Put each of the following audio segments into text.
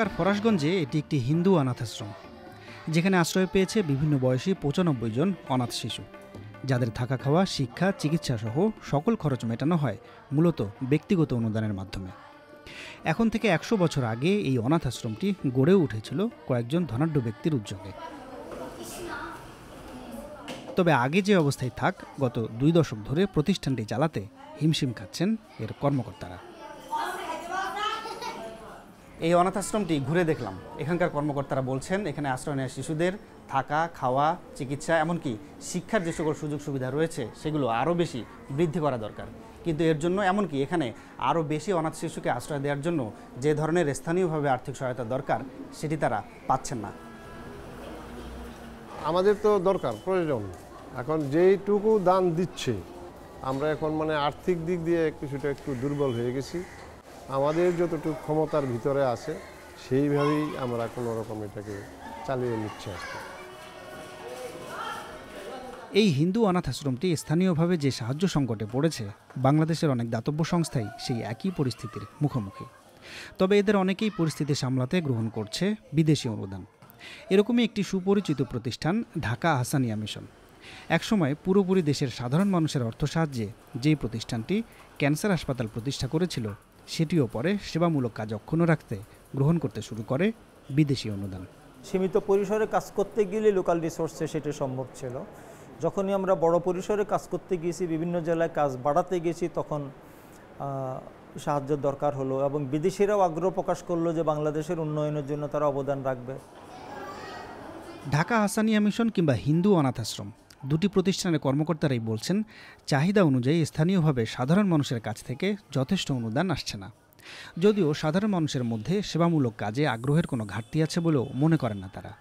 ঢাকার ফরাসগঞ্জে এটি একটি হিন্দু অনাথ আশ্রম যেখানে আশ্রয় পেয়েছে বিভিন্ন বয়সী পঁচানব্বই জন অনাথ শিশু যাদের থাকা খাওয়া শিক্ষা চিকিৎসা সহ সকল খরচ মেটানো হয় মূলত ব্যক্তিগত অনুদানের মাধ্যমে এখন থেকে একশো বছর আগে এই অনাথ আশ্রমটি গড়ে উঠেছিল কয়েকজন ধনাঢ্য ব্যক্তির উদ্যোগে তবে আগে যে অবস্থায় থাক গত দুই দশক ধরে প্রতিষ্ঠানটি চালাতে হিমশিম খাচ্ছেন এর কর্মকর্তারা এই অনাথ আশ্রমটি ঘুরে দেখলাম এখানকার কর্মকর্তারা বলছেন এখানে আশ্রয় নেওয়া শিশুদের থাকা খাওয়া চিকিৎসা এমনকি শিক্ষার যে সকল সুযোগ সুবিধা রয়েছে সেগুলো আরও বেশি বৃদ্ধি করা দরকার কিন্তু এর জন্য এমনকি এখানে আরও বেশি অনাথ শিশুকে আশ্রয় দেওয়ার জন্য যে ধরনের স্থানীয়ভাবে আর্থিক সহায়তা দরকার সেটি তারা পাচ্ছেন না আমাদের তো দরকার প্রয়োজন এখন যেইটুকু দান দিচ্ছে আমরা এখন মানে আর্থিক দিক দিয়ে কিছুটা একটু দুর্বল হয়ে গেছি আমাদের যতটুকু ক্ষমতার ভিতরে আছে সেইভাবেই আমরা কোনো রকম এটাকে চালিয়ে নিচ্ছি আসতে এই হিন্দু অনাথ আশ্রমটি স্থানীয়ভাবে যে সাহায্য সংকটে পড়েছে বাংলাদেশের অনেক দাতব্য সংস্থাই সেই একই পরিস্থিতির মুখোমুখি তবে এদের অনেকেই পরিস্থিতি সামলাতে গ্রহণ করছে বিদেশি অনুদান এরকমই একটি সুপরিচিত প্রতিষ্ঠান ঢাকা আহসানিয়া মিশন একসময় পুরোপুরি দেশের সাধারণ মানুষের অর্থ সাহায্যে যেই প্রতিষ্ঠানটি ক্যান্সার হাসপাতাল প্রতিষ্ঠা করেছিল সেটিও পরে সেবামূলক কাজ অক্ষুণ্ণ রাখতে গ্রহণ করতে শুরু করে বিদেশি অনুদান সীমিত পরিসরে কাজ করতে গেলে লোকাল রিসোর্সে সেটা সম্ভব ছিল যখনই আমরা বড় পরিসরে কাজ করতে গিয়েছি বিভিন্ন জেলায় কাজ বাড়াতে গেছি তখন সাহায্যের দরকার হলো এবং বিদেশিরাও আগ্রহ প্রকাশ করলো যে বাংলাদেশের উন্নয়নের জন্য তারা অবদান রাখবে ঢাকা হাসানিয়া মিশন কিংবা হিন্দু অনাথাশ্রম দুটি প্রতিষ্ঠানের কর্মকর্তারাই বলছেন চাহিদা অনুযায়ী স্থানীয়ভাবে সাধারণ মানুষের কাছ থেকে যথেষ্ট অনুদান আসছে না যদিও সাধারণ মানুষের মধ্যে সেবামূলক কাজে আগ্রহের কোনো ঘাটতি আছে বলেও মনে করেন না তারা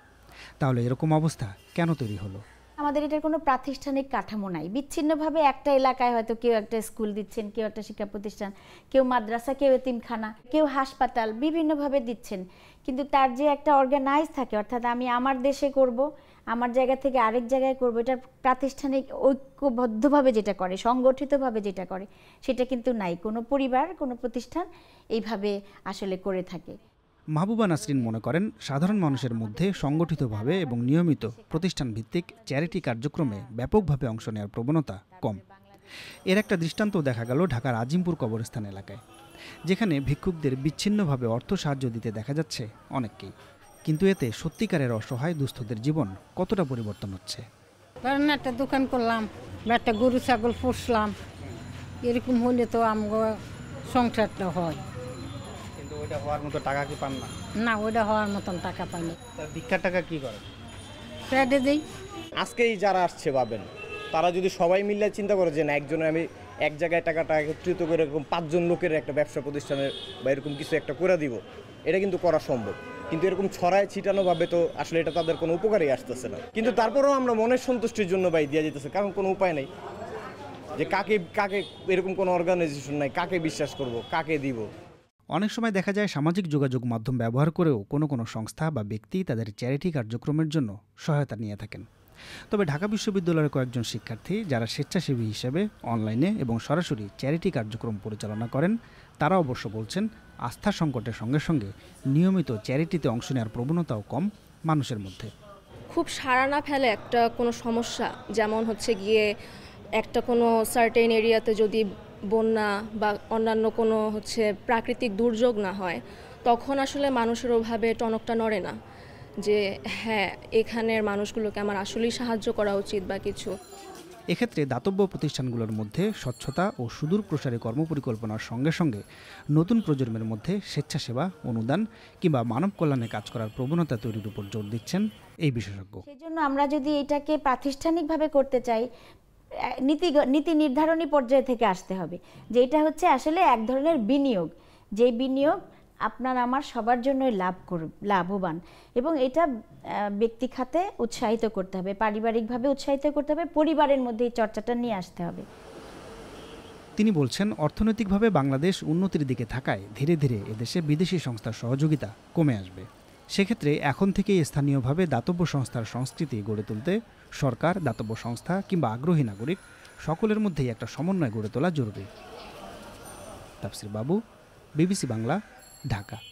তাহলে এরকম অবস্থা কেন তৈরি হলো আমাদের এটার কোনো প্রাতিষ্ঠানিক কাঠামো নাই বিচ্ছিন্নভাবে একটা এলাকায় হয়তো কেউ একটা স্কুল দিচ্ছেন কেউ একটা শিক্ষা প্রতিষ্ঠান কেউ মাদ্রাসা কেউ এতিমখানা কেউ হাসপাতাল বিভিন্নভাবে দিচ্ছেন কিন্তু তার যে একটা অর্গানাইজ থাকে অর্থাৎ আমি আমার দেশে করব আমার জায়গা থেকে আরেক জায়গায় করব এটা প্রাতিষ্ঠানিক ঐক্যবদ্ধভাবে যেটা করে সংগঠিতভাবে যেটা করে সেটা কিন্তু নাই কোনো পরিবার কোনো প্রতিষ্ঠান এইভাবে আসলে করে থাকে মাহবুবা নাসরিন মনে করেন সাধারণ মানুষের মধ্যে সংগঠিতভাবে এবং নিয়মিত প্রতিষ্ঠান ভিত্তিক চ্যারিটি কার্যক্রমে ব্যাপকভাবে অংশ নেওয়ার প্রবণতা কম এর একটা দৃষ্টান্ত দেখা গেল ঢাকার আজিমপুর কবরস্থান এলাকায় যেখানে ভিক্ষুকদের বিচ্ছিন্নভাবে অর্থ সাহায্য দিতে দেখা যাচ্ছে অনেককেই কিন্তু এতে সত্যিকারের অসহায় দুস্থদের জীবন কতটা পরিবর্তন হচ্ছে ধরেন একটা দোকান করলাম বা একটা গরু ছাগল পুষলাম এরকম হলে তো আমার সংসারটা হয় টাকা কি না না ওইটা হওয়ার মতন টাকা পাইনি ভিক্ষার টাকা কি করে প্যাডে আজকেই যারা আসছে ভাবেন তারা যদি সবাই মিলে চিন্তা করে যে না একজনে আমি এক জায়গায় টাকাটা একত্রিত করে এরকম পাঁচজন লোকের একটা ব্যবসা প্রতিষ্ঠানের বা এরকম কিছু একটা করে দিব এটা কিন্তু করা সম্ভব কিন্তু এরকম ছড়ায় ছিটানোভাবে তো আসলে এটা তাদের কোনো উপকারই আসতেছে না কিন্তু তারপরেও আমরা মনের সন্তুষ্টির জন্য ভাই দিয়ে যেতেছে কারণ কোনো উপায় নেই যে কাকে কাকে এরকম কোনো অর্গানাইজেশন নাই কাকে বিশ্বাস করব কাকে দিব অনেক সময় দেখা যায় সামাজিক যোগাযোগ মাধ্যম ব্যবহার করেও কোনো কোনো সংস্থা বা ব্যক্তি তাদের চ্যারিটি কার্যক্রমের জন্য সহায়তা নিয়ে থাকেন তবে ঢাকা বিশ্ববিদ্যালয়ের কয়েকজন শিক্ষার্থী যারা স্বেচ্ছাসেবী হিসেবে অনলাইনে এবং সরাসরি চ্যারিটি কার্যক্রম পরিচালনা করেন তারা অবশ্য বলছেন আস্থা সংকটের সঙ্গে সঙ্গে নিয়মিত চ্যারিটিতে অংশ নেওয়ার প্রবণতাও কম মানুষের মধ্যে খুব সারা না ফেলে একটা কোনো সমস্যা যেমন হচ্ছে গিয়ে একটা কোনো সার্টেন এরিয়াতে যদি বন্যা বা অন্যান্য কোনো হচ্ছে প্রাকৃতিক দুর্যোগ না হয় তখন আসলে মানুষের ওভাবে টনকটা নড়ে না যে হ্যাঁ এখানের মানুষগুলোকে আমার আসলেই সাহায্য করা উচিত বা কিছু এক্ষেত্রে দাতব্য প্রতিষ্ঠানগুলোর মধ্যে স্বচ্ছতা ও সুদূর প্রসারী কর্মপরিকল্পনার সঙ্গে সঙ্গে নতুন প্রজন্মের মধ্যে স্বেচ্ছাসেবা অনুদান কিংবা মানব কল্যাণে কাজ করার প্রবণতা তৈরির উপর জোর দিচ্ছেন এই বিশেষজ্ঞ জন্য আমরা যদি এটাকে প্রাতিষ্ঠানিকভাবে করতে চাই নীতি নীতি নির্ধারণী পর্যায় থেকে আসতে হবে যে এটা হচ্ছে আসলে এক ধরনের বিনিয়োগ যে বিনিয়োগ আপনার আমার সবার জন্যই লাভ কর লাভবান এবং এটা ব্যক্তি খাতে উৎসাহিত করতে হবে পারিবারিকভাবে উৎসাহিত করতে হবে পরিবারের মধ্যে এই চর্চাটা নিয়ে আসতে হবে তিনি বলছেন অর্থনৈতিকভাবে বাংলাদেশ উন্নতির দিকে থাকায় ধীরে ধীরে এদেশে বিদেশি সংস্থার সহযোগিতা কমে আসবে সেক্ষেত্রে এখন থেকেই স্থানীয়ভাবে দাতব্য সংস্থার সংস্কৃতি গড়ে তুলতে সরকার দাতব্য সংস্থা কিংবা আগ্রহী নাগরিক সকলের মধ্যেই একটা সমন্বয় গড়ে তোলা জরুরি তাপসির বাবু বিবিসি বাংলা ঢাকা